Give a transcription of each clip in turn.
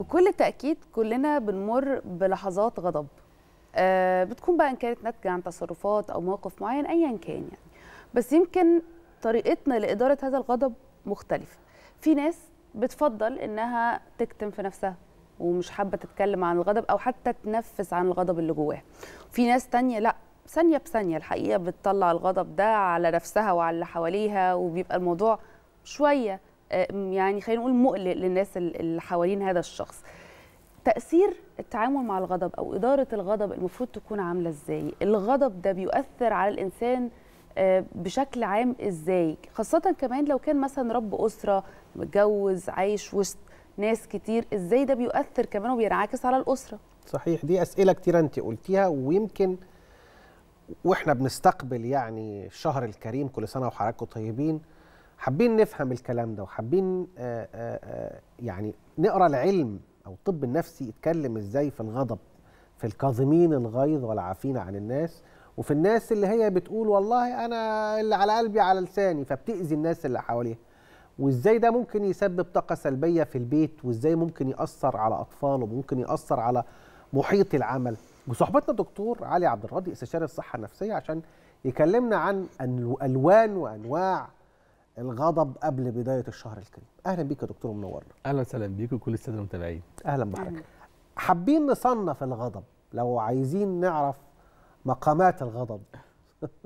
بكل تاكيد كلنا بنمر بلحظات غضب آه بتكون بقى ان كانت ناتجه عن تصرفات او موقف معين ايا كان يعني بس يمكن طريقتنا لاداره هذا الغضب مختلفه في ناس بتفضل انها تكتم في نفسها ومش حابه تتكلم عن الغضب او حتى تنفس عن الغضب اللي جواها في ناس تانية لا ثانيه بثانيه الحقيقه بتطلع الغضب ده على نفسها وعلى اللي حواليها وبيبقى الموضوع شويه آه، يعني خلينا نقول مقلق للناس اللي حوالين هذا الشخص تأثير التعامل مع الغضب أو إدارة الغضب المفروض تكون عاملة إزاي؟ الغضب ده بيؤثر على الإنسان آه، بشكل عام إزاي؟ خاصة كمان لو كان مثلا رب أسرة متجوز عايش وسط ناس كتير إزاي ده بيؤثر كمان وبينعكس على الأسرة؟ صحيح دي أسئلة كتيرة أنت قلتيها ويمكن وإحنا بنستقبل يعني الشهر الكريم كل سنة وحضراتكم طيبين حابين نفهم الكلام ده وحابين آه، آه، آه، يعني نقرا العلم او الطب النفسي يتكلم ازاي في الغضب في الكاظمين الغيظ والعافين عن الناس وفي الناس اللي هي بتقول والله انا اللي على قلبي على لساني فبتاذي الناس اللي حواليها وازاي ده ممكن يسبب طاقه سلبيه في البيت وازاي ممكن ياثر على اطفاله وممكن ياثر على محيط العمل وصحبتنا دكتور علي عبد الراضي استشاري الصحه النفسيه عشان يكلمنا عن الوان وانواع الغضب قبل بدايه الشهر الكريم اهلا بيك يا دكتور منور اهلا وسهلا بيك وكل الساده المتابعين اهلا بحضرتك حابين نصنف الغضب لو عايزين نعرف مقامات الغضب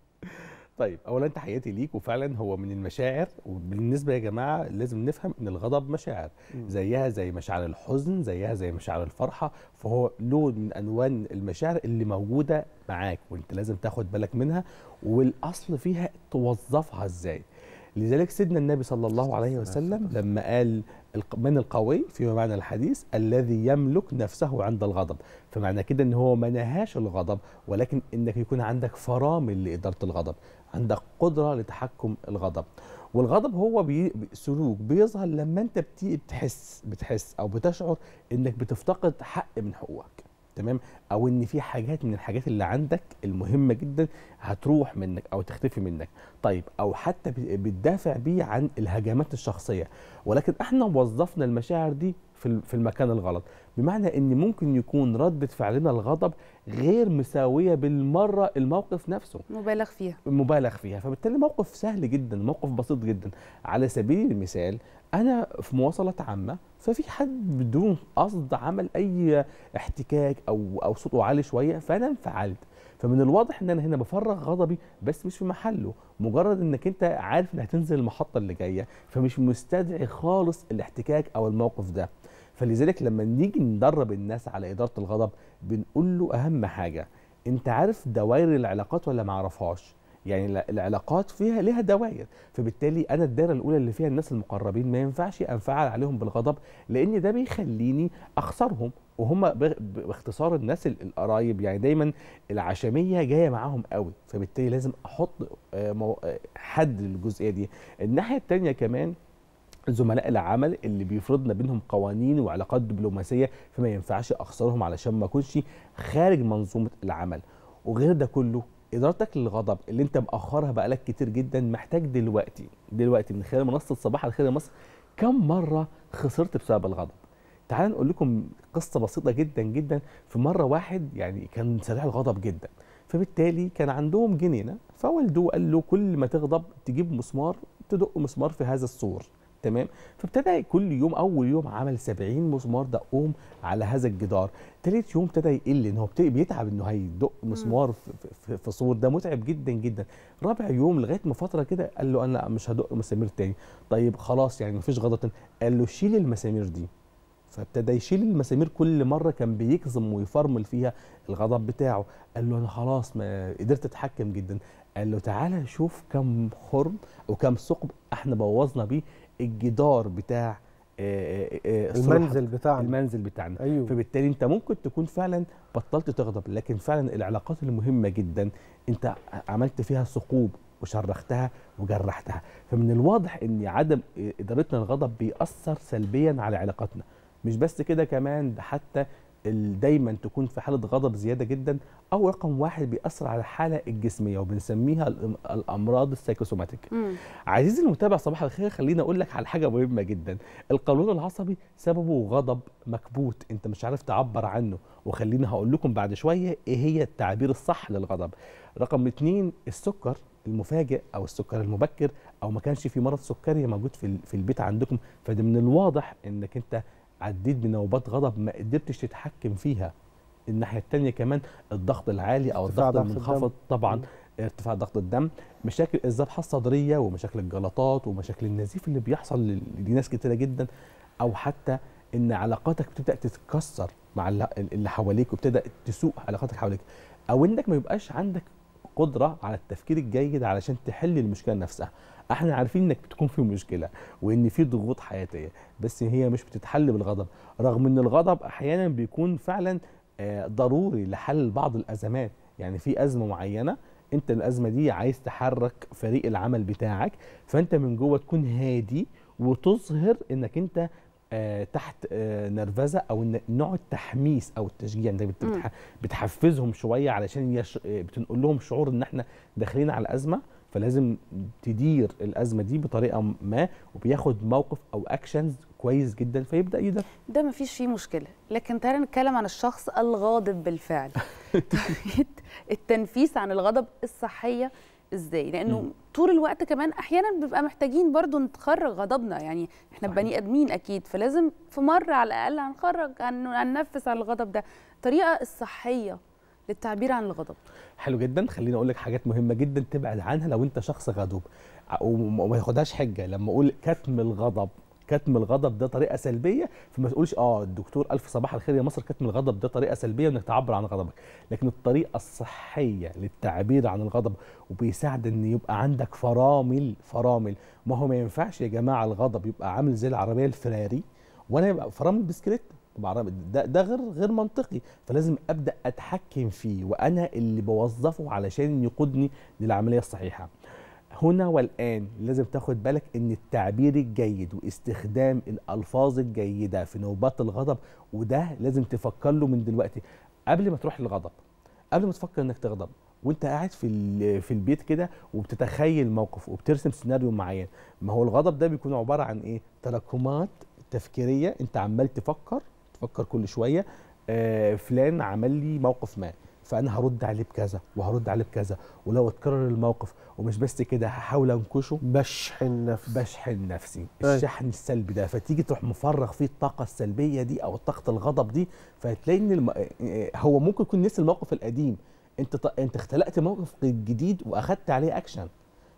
طيب اولا تحياتي ليك وفعلا هو من المشاعر وبالنسبه يا جماعه لازم نفهم ان الغضب مشاعر زيها زي مشاعر الحزن زيها زي مشاعر الفرحه فهو لون من الوان المشاعر اللي موجوده معاك وانت لازم تاخد بالك منها والاصل فيها توظفها ازاي لذلك سيدنا النبي صلى الله عليه وسلم لما قال من القوي فيما معنى الحديث الذي يملك نفسه عند الغضب فمعنى كده ان هو ما نهاش الغضب ولكن انك يكون عندك فرامل لاداره الغضب عندك قدره لتحكم الغضب والغضب هو بي سلوك بيظهر لما انت بتحس بتحس او بتشعر انك بتفتقد حق من حقوقك تمام او ان في حاجات من الحاجات اللي عندك المهمه جدا هتروح منك او تختفي منك طيب او حتى بتدافع بيه عن الهجمات الشخصيه ولكن احنا وظفنا المشاعر دي في في المكان الغلط بمعنى ان ممكن يكون ردة فعلنا الغضب غير مساوية بالمرة الموقف نفسه مبالغ فيها مبالغ فيها فبالتالي موقف سهل جدا موقف بسيط جدا على سبيل المثال انا في مواصلة عامة ففي حد بدون قصد عمل اي احتكاك او او صوته عالي شوية فانا انفعلت فمن الواضح ان انا هنا بفرغ غضبي بس مش في محله مجرد انك انت عارف انك هتنزل المحطه اللي جايه فمش مستدعي خالص الاحتكاك او الموقف ده فلذلك لما نيجي ندرب الناس على إدارة الغضب بنقول له أهم حاجة أنت عارف دوائر العلاقات ولا معرفهاش؟ يعني العلاقات فيها لها دوائر فبالتالي انا الدائره الاولى اللي فيها الناس المقربين ما ينفعش انفعل عليهم بالغضب لان ده بيخليني اخسرهم وهم باختصار الناس القرايب يعني دايما العشميه جايه معاهم قوي فبالتالي لازم احط آه، آه، حد للجزئيه دي الناحيه الثانيه كمان زملاء العمل اللي بيفرضنا بينهم قوانين وعلاقات دبلوماسيه فما ينفعش اخسرهم علشان ما اكونش خارج منظومه العمل وغير ده كله ادارتك للغضب اللي انت مأخرها بقالك كتير جدا محتاج دلوقتي دلوقتي من خلال منصه صباح الخير مصر كم مره خسرت بسبب الغضب تعال نقول لكم قصه بسيطه جدا جدا في مره واحد يعني كان سريع الغضب جدا فبالتالي كان عندهم جنينه فوالده قال له كل ما تغضب تجيب مسمار تدق مسمار في هذا السور تمام فابتدى كل يوم اول يوم عمل 70 مسمار دقهم على هذا الجدار ثالث يوم ابتدى يقل ان هو بيتعب انه هيدق مسمار في صور ده متعب جدا جدا رابع يوم لغايه ما فتره كده قال له انا مش هدق مسامير تاني طيب خلاص يعني مفيش غلط قال له شيل المسامير دي فابتدى يشيل المسامير كل مره كان بيكظم ويفرمل فيها الغضب بتاعه قال له انا خلاص ما قدرت اتحكم جدا قال له تعالى شوف كم خرم وكم ثقب احنا بوظنا بيه الجدار بتاع آه، آه، آه، المنزل بتاعنا المنزل بتاعنا أيوه. فبالتالي انت ممكن تكون فعلا بطلت تغضب لكن فعلا العلاقات المهمه جدا انت عملت فيها ثقوب وشرختها وجرحتها فمن الواضح ان عدم ادارتنا الغضب بيأثر سلبيا على علاقاتنا مش بس كده كمان ده حتى دايما تكون في حاله غضب زياده جدا او رقم واحد بيأثر على الحاله الجسميه وبنسميها الامراض السايكوسوماتيك. عزيزي المتابع صباح الخير خليني اقول لك على حاجه مهمه جدا، القولون العصبي سببه غضب مكبوت انت مش عارف تعبر عنه وخليني هقول لكم بعد شويه ايه هي التعبير الصح للغضب. رقم اثنين السكر المفاجئ او السكر المبكر او ما كانش في مرض سكري موجود في البيت عندكم فده من الواضح انك انت عديت بنوبات غضب ما قدرتش تتحكم فيها الناحيه الثانيه كمان الضغط العالي او الضغط المنخفض طبعا ارتفاع ضغط الدم مشاكل الذبحه الصدريه ومشاكل الجلطات ومشاكل النزيف اللي بيحصل لناس كتيره جدا او حتى ان علاقاتك بتبدا تتكسر مع اللي حواليك وبتبدا تسوء علاقاتك حواليك او انك ما يبقاش عندك قدره على التفكير الجيد علشان تحل المشكله نفسها احنا عارفين انك بتكون في مشكله وان في ضغوط حياتيه بس هي مش بتتحل بالغضب رغم ان الغضب احيانا بيكون فعلا آه، ضروري لحل بعض الازمات يعني في ازمه معينه انت الازمه دي عايز تحرك فريق العمل بتاعك فانت من جوه تكون هادي وتظهر انك انت آه، تحت آه، نرفزه او نوع التحميس او التشجيع يعني انت بتحفزهم شويه علشان بتنقل لهم شعور ان احنا داخلين على ازمه فلازم تدير الازمه دي بطريقه ما وبياخد موقف او اكشنز كويس جدا فيبدا يدافع ده ما فيش فيه مشكله لكن تعالى نتكلم عن الشخص الغاضب بالفعل التنفيس عن الغضب الصحيه ازاي لانه م. طول الوقت كمان احيانا بنبقى محتاجين برضو نتخرج غضبنا يعني احنا بني ادمين اكيد فلازم في مره على الاقل هنخرج هننفس على الغضب ده الطريقه الصحيه للتعبير عن الغضب حلو جدا خليني اقول لك حاجات مهمه جدا تبعد عنها لو انت شخص غضوب وما ياخدهاش حجه لما اقول كتم الغضب كتم الغضب ده طريقه سلبيه فما تقولش اه الدكتور الف صباح الخير يا مصر كتم الغضب ده طريقه سلبيه انك تعبر عن غضبك لكن الطريقه الصحيه للتعبير عن الغضب وبيساعد ان يبقى عندك فرامل فرامل ما هو ما ينفعش يا جماعه الغضب يبقى عامل زي العربيه الفراري وانا يبقى فرامل بسكليت بعربي ده, ده غير غير منطقي فلازم ابدا اتحكم فيه وانا اللي بوظفه علشان يقودني للعمليه الصحيحه هنا والان لازم تاخد بالك ان التعبير الجيد واستخدام الالفاظ الجيده في نوبات الغضب وده لازم تفكر له من دلوقتي قبل ما تروح للغضب قبل ما تفكر انك تغضب وانت قاعد في في البيت كده وبتتخيل موقف وبترسم سيناريو معين ما هو الغضب ده بيكون عباره عن ايه تراكمات تفكيريه انت عمال تفكر بتفكر كل شويه آه، فلان عمل لي موقف ما فانا هرد عليه بكذا وهرد عليه بكذا ولو اتكرر الموقف ومش بس كده هحاول انكشه بشحن نفسي بشحن نفسي طيب. الشحن السلبي ده فتيجي تروح مفرغ فيه الطاقه السلبيه دي او طاقه الغضب دي فتلاقي ان الم... آه، هو ممكن يكون نسي الموقف القديم انت ط... انت اختلقت موقف جديد واخدت عليه اكشن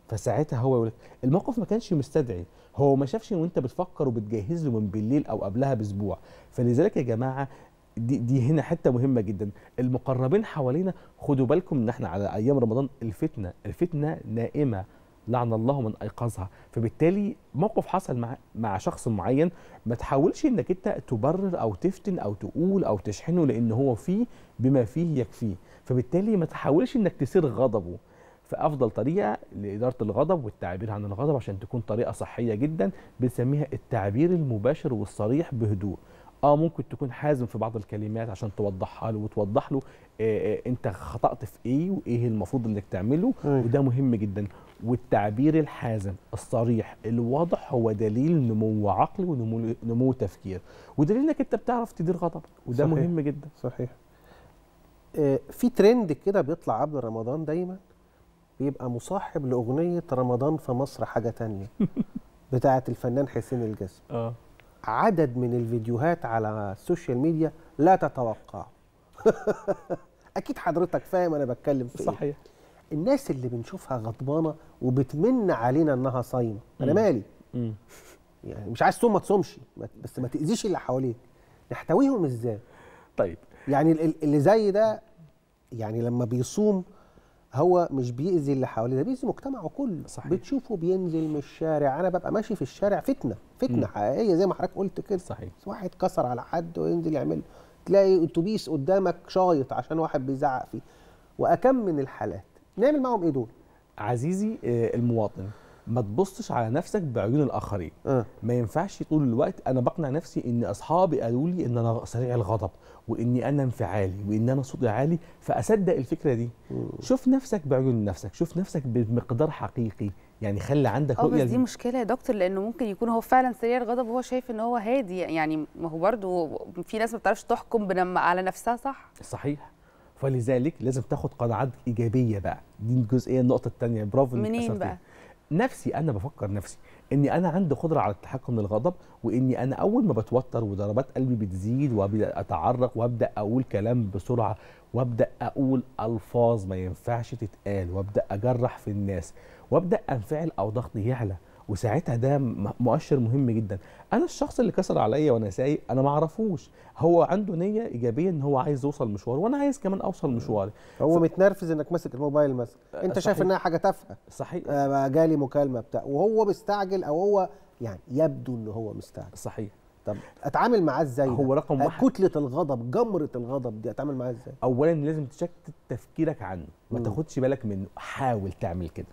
فساعتها هو يقول الموقف ما كانش مستدعي هو ما شافش وانت بتفكر وبتجهز له من بالليل او قبلها باسبوع فلذلك يا جماعه دي, دي هنا حته مهمه جدا المقربين حوالينا خدوا بالكم ان احنا على ايام رمضان الفتنه الفتنه نائمه لعن الله من ايقظها فبالتالي موقف حصل مع مع شخص معين ما تحاولش انك انت تبرر او تفتن او تقول او تشحنه لان هو فيه بما فيه يكفيه فبالتالي ما تحاولش انك تثير غضبه فافضل طريقه لاداره الغضب والتعبير عن الغضب عشان تكون طريقه صحيه جدا بنسميها التعبير المباشر والصريح بهدوء اه ممكن تكون حازم في بعض الكلمات عشان توضحها له وتوضح له آه, آه، انت خطأت في ايه وايه المفروض انك تعمله أيه. وده مهم جدا والتعبير الحازم الصريح الواضح هو دليل نمو عقلي ونمو نمو تفكير ودليل انك انت بتعرف تدير غضبك وده صحيح. مهم جدا صحيح آه، في ترند كده بيطلع قبل رمضان دايما بيبقى مصاحب لاغنيه رمضان في مصر حاجه تانية بتاعه الفنان حسين الجسم اه عدد من الفيديوهات على السوشيال ميديا لا تتوقع اكيد حضرتك فاهم انا بتكلم في إيه. صحيح إيه؟ الناس اللي بنشوفها غضبانه وبتمن علينا انها صايمه انا مالي يعني مش عايز تصوم ما تصومش بس ما تاذيش اللي حواليك نحتويهم ازاي طيب يعني اللي زي ده يعني لما بيصوم هو مش بيأذي اللي حواليه ده بيأذي مجتمعه كله صحيح. بتشوفه بينزل من الشارع انا ببقى ماشي في الشارع فتنه فتنه م. حقيقيه زي ما حضرتك قلت كده صحيح واحد كسر على حد وينزل يعمل تلاقي اتوبيس قدامك شايط عشان واحد بيزعق فيه واكم من الحالات نعمل معاهم ايه دول عزيزي آه، المواطن ما تبصش على نفسك بعيون الاخرين أه. ما ينفعش طول الوقت انا بقنع نفسي ان اصحابي قالوا لي ان انا سريع الغضب واني انا انفعالي وان انا صوتي عالي فاصدق الفكره دي أه. شوف نفسك بعيون نفسك شوف نفسك بمقدار حقيقي يعني خلي عندك آه، رؤيه بس دي مشكله يا دكتور لانه ممكن يكون هو فعلا سريع الغضب وهو شايف ان هو هادي يعني ما هو برضه في ناس ما بتعرفش تحكم بنم على نفسها صح صحيح فلذلك لازم تاخد قناعات ايجابيه بقى دي الجزئيه النقطه الثانيه برافو منين بقى نفسي انا بفكر نفسي اني انا عندي قدره على التحكم من الغضب واني انا اول ما بتوتر وضربات قلبي بتزيد وابدا اتعرق وابدا اقول كلام بسرعه وابدا اقول الفاظ ما ينفعش تتقال وابدا اجرح في الناس وابدا انفعل او ضغطي يعلى وساعتها ده مؤشر مهم جدا انا الشخص اللي كسر عليا وانا سايق انا ما اعرفوش هو عنده نيه ايجابيه ان هو عايز يوصل مشوار وانا عايز كمان اوصل مشواري هو ف... متنرفز انك ماسك الموبايل مثلا انت صحيح. شايف انها حاجه تافهه صحيح آه جالي مكالمه بتاع وهو مستعجل او هو يعني يبدو ان هو مستعجل صحيح طب اتعامل معاه ازاي هو رقم آه، واحد كتله الغضب جمره الغضب دي اتعامل معاه ازاي اولا لازم تشتت تفكيرك عنه ما تاخدش بالك منه حاول تعمل كده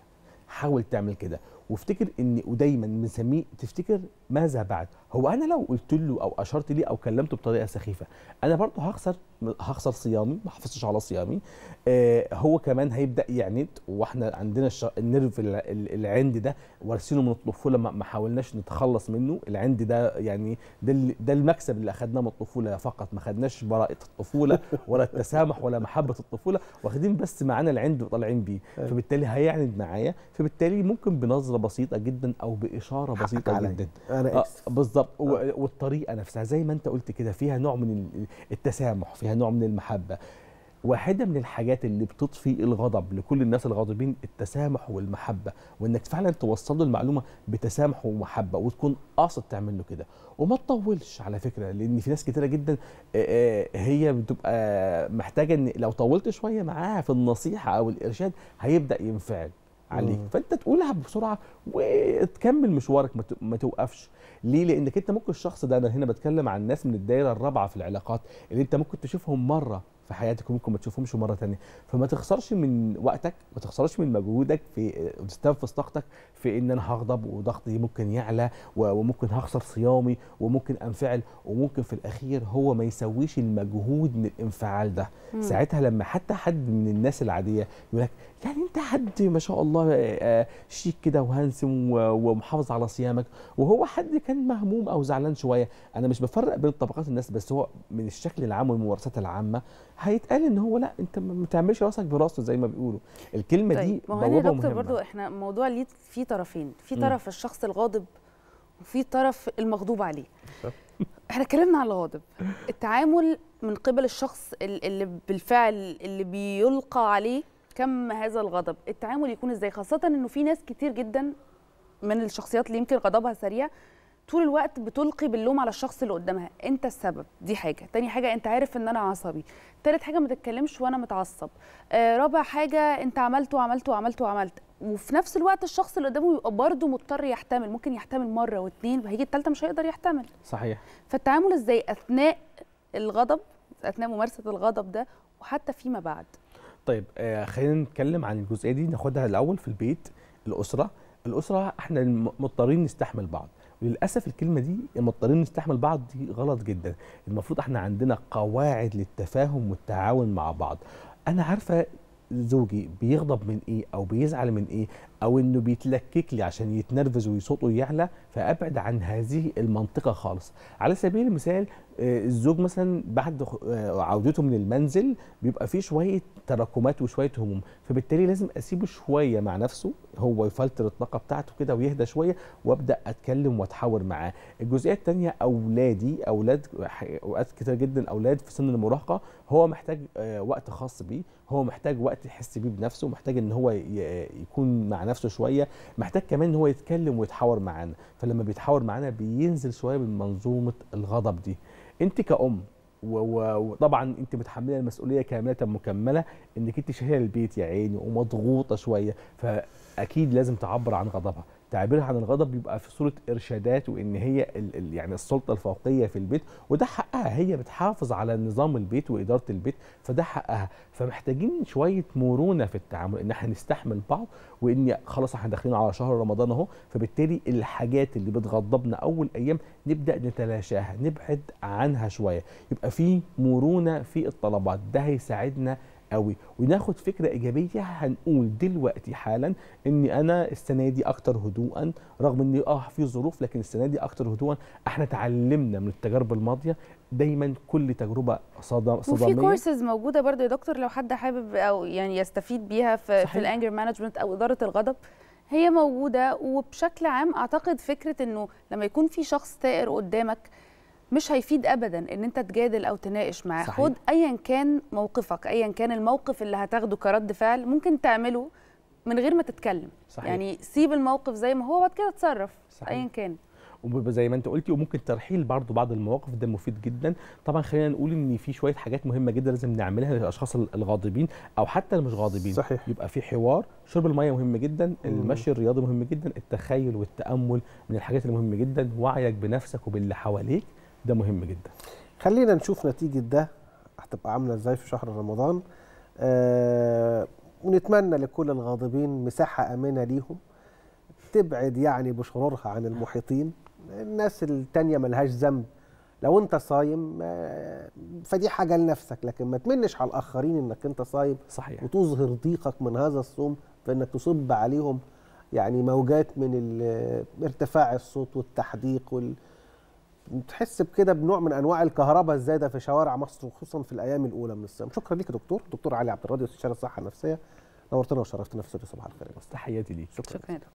حاول تعمل كده وافتكر ان ودايما بنسميه تفتكر ماذا بعد هو انا لو قلت له او اشرت ليه او كلمته بطريقه سخيفه انا برضه هخسر هخسر صيامي ما حافظتش على صيامي آه، هو كمان هيبدا يعند واحنا عندنا النرف العند ده وارثينه من الطفوله ما حاولناش نتخلص منه العند ده يعني ده ده المكسب اللي اخذناه من الطفوله فقط ما خدناش براءه الطفوله ولا التسامح ولا محبه الطفوله واخدين بس معانا العند وطالعين بيه فبالتالي هيعند معايا فبالتالي ممكن بنظره بسيطه جدا او باشاره بسيطه جدا أنا آه، بالظبط آه. والطريقه نفسها زي ما انت قلت كده فيها نوع من التسامح فيها فيها نوع من المحبه واحده من الحاجات اللي بتطفي الغضب لكل الناس الغاضبين التسامح والمحبه وانك فعلا توصل له المعلومه بتسامح ومحبه وتكون قاصد تعمل له كده وما تطولش على فكره لان في ناس كتيره جدا هي بتبقى محتاجه ان لو طولت شويه معاها في النصيحه او الارشاد هيبدا ينفعل عليك مم. فانت تقولها بسرعه وتكمل مشوارك ما توقفش ليه لانك انت ممكن الشخص ده انا هنا بتكلم عن ناس من الدايره الرابعه في العلاقات اللي انت ممكن تشوفهم مره في حياتك وممكن ما تشوفهمش مره ثانيه فما تخسرش من وقتك ما تخسرش من مجهودك في تستنفذ آه، طاقتك في ان انا هغضب وضغطي ممكن يعلى وممكن هخسر صيامي وممكن انفعل وممكن في الاخير هو ما يسويش المجهود من الانفعال ده مم. ساعتها لما حتى حد من الناس العاديه يقول لك يعني انت حد ما شاء الله آه، آه، شيك كده وهانسم ومحافظ على صيامك وهو حد كان مهموم او زعلان شويه انا مش بفرق بين طبقات الناس بس هو من الشكل العام والممارسات العامه هيتقال ان هو لا انت ما تعملش راسك براسه زي ما بيقولوا الكلمه طيب. دي ما هو يا دكتور برضو احنا موضوع ليه في طرفين في طرف م. الشخص الغاضب وفي طرف المغضوب عليه احنا اتكلمنا على الغاضب التعامل من قبل الشخص اللي بالفعل اللي بيلقى عليه كم هذا الغضب التعامل يكون ازاي خاصه انه في ناس كتير جدا من الشخصيات اللي يمكن غضبها سريع طول الوقت بتلقي باللوم على الشخص اللي قدامها انت السبب دي حاجه تاني حاجه انت عارف ان انا عصبي تالت حاجه ما تتكلمش وانا متعصب آه رابع حاجه انت عملت وعملت وعملت وعملت وفي نفس الوقت الشخص اللي قدامه بيبقى برضه مضطر يحتمل ممكن يحتمل مره واثنين وهيجي الثالثه مش هيقدر يحتمل صحيح فالتعامل ازاي اثناء الغضب اثناء ممارسه الغضب ده وحتى فيما بعد طيب آه خلينا نتكلم عن الجزئيه دي ناخدها الاول في البيت الاسره الاسره احنا مضطرين نستحمل بعض للاسف الكلمه دي مضطرين نستحمل بعض دي غلط جدا المفروض احنا عندنا قواعد للتفاهم والتعاون مع بعض انا عارفه زوجي بيغضب من ايه او بيزعل من ايه او انه بيتلكك لي عشان يتنرفز وصوته يعلى فابعد عن هذه المنطقه خالص على سبيل المثال آه، الزوج مثلا بعد آه، عودته من المنزل بيبقى فيه شويه تراكمات وشويه هموم فبالتالي لازم اسيبه شويه مع نفسه هو يفلتر الطاقه بتاعته كده ويهدى شويه وابدا اتكلم واتحاور معاه الجزئيه الثانيه اولادي اولاد اوقات كتير جدا اولاد في سن المراهقه هو محتاج آه، وقت خاص بيه هو محتاج وقت يحس بيه بنفسه محتاج ان هو يكون مع نفسه شويه محتاج كمان ان هو يتكلم ويتحاور معانا فلما بيتحاور معانا بينزل شويه من منظومه الغضب دي انت كأم وطبعا انت متحمله المسؤوليه كامله مكمله انك انت شايله البيت يا عيني ومضغوطه شويه فاكيد لازم تعبر عن غضبها تعبيرها عن الغضب بيبقى في صوره ارشادات وان هي ال ال يعني السلطه الفوقيه في البيت وده حقها هي بتحافظ على نظام البيت واداره البيت فده حقها فمحتاجين شويه مرونه في التعامل ان احنا نستحمل بعض وان خلاص احنا داخلين على شهر رمضان اهو فبالتالي الحاجات اللي بتغضبنا اول ايام نبدا نتلاشاها نبعد عنها شويه يبقى في مرونه في الطلبات ده هيساعدنا قوي وناخد فكره ايجابيه هنقول دلوقتي حالا ان انا السنه دي اكتر هدوءا رغم ان اه في ظروف لكن السنه دي اكتر هدوءا احنا اتعلمنا من التجارب الماضيه دايما كل تجربه صدميه وفي كورسز موجوده برضه يا دكتور لو حد حابب او يعني يستفيد بيها في, في الانجر مانجمنت او اداره الغضب هي موجوده وبشكل عام اعتقد فكره انه لما يكون في شخص ثائر قدامك مش هيفيد ابدا ان انت تجادل او تناقش معاه خد ايا كان موقفك ايا كان الموقف اللي هتاخده كرد فعل ممكن تعمله من غير ما تتكلم صحيح. يعني سيب الموقف زي ما هو وبعد كده اتصرف ايا كان وزي ما انت قلتي وممكن ترحيل برضه بعض المواقف ده مفيد جدا طبعا خلينا نقول ان في شويه حاجات مهمه جدا لازم نعملها للاشخاص الغاضبين او حتى اللي مش غاضبين صحيح. يبقى في حوار شرب الميه مهم جدا المشي الرياضي مهم جدا التخيل والتامل من الحاجات المهمه جدا وعيك بنفسك وباللي حواليك ده مهم جدا خلينا نشوف نتيجه ده هتبقى عامله ازاي في شهر رمضان آه ونتمنى لكل الغاضبين مساحه امنه ليهم تبعد يعني بشرورها عن المحيطين الناس التانية ملهاش ذنب لو انت صايم آه، فدي حاجه لنفسك لكن ما تمنش على الاخرين انك انت صايم صحيح وتظهر ضيقك من هذا الصوم فانك تصب عليهم يعني موجات من ارتفاع الصوت والتحديق وال تحس بكده بنوع من انواع الكهرباء الزايده في شوارع مصر وخصوصا في الايام الاولى من الصيام شكرا ليك يا دكتور دكتور علي عبد الراضي استشاري الصحه النفسيه نورتنا وشرفتنا في استوديو صباح الخير تحياتي ليك شكرا, شكرا.